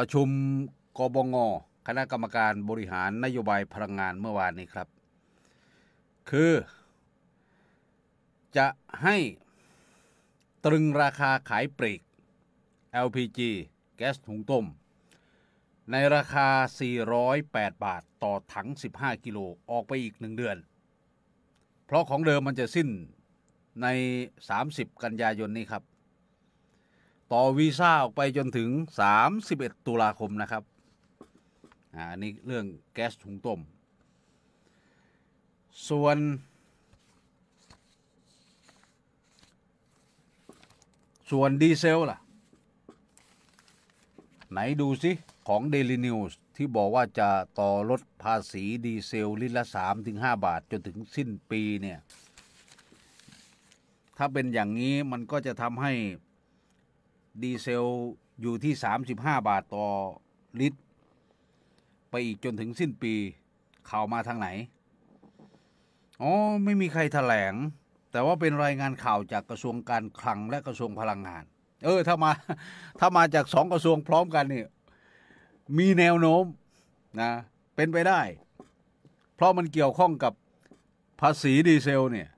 ประชุมกบง คณะกรรมการบริหารนโยบายพลังงานเมื่อวานนี้ครับ คือจะให้ตรึงราคาขายปลีก LPG แก๊สถุงต้ม ในราคา 408 บาทต่อถัง 15 กิโล ออกไปอีกหนึ่งเดือน เพราะของเดิมมันจะสิ้นใน 30 กันยายนนี้ครับต่อวีซ่าออกไปจนถึง 31 ตุลาคมนะครับอันนี้เรื่องแก๊สถุงต้ม ส่วน ส่วนดีเซลล่ะ ไหนดูสิของ Daily News ที่บอกว่าจะต่อลดภาษีดีเซลลิตรละ 3-5 บาทจนถึงสิ้นปีเนี่ย ถ้าเป็นอย่างนี้มันก็จะทำให้ดีเซลอยู่ที่ 35 บาทต่อลิตร ไปอีกจนถึงสิ้นปีข่าวมาทางไหนอ๋อไม่มีใครแถลง แต่ว่าเป็นรายงานข่าวจากกระทรวงการคลังและกระทรวงพลังงาน เออถ้ามาถ้ามาจากสองกระทรวงพร้อมกันนี่ มีแนวโน้มนะ เป็นไปได้ เพราะมันเกี่ยวข้องกับภาษีดีเซลเนี่ย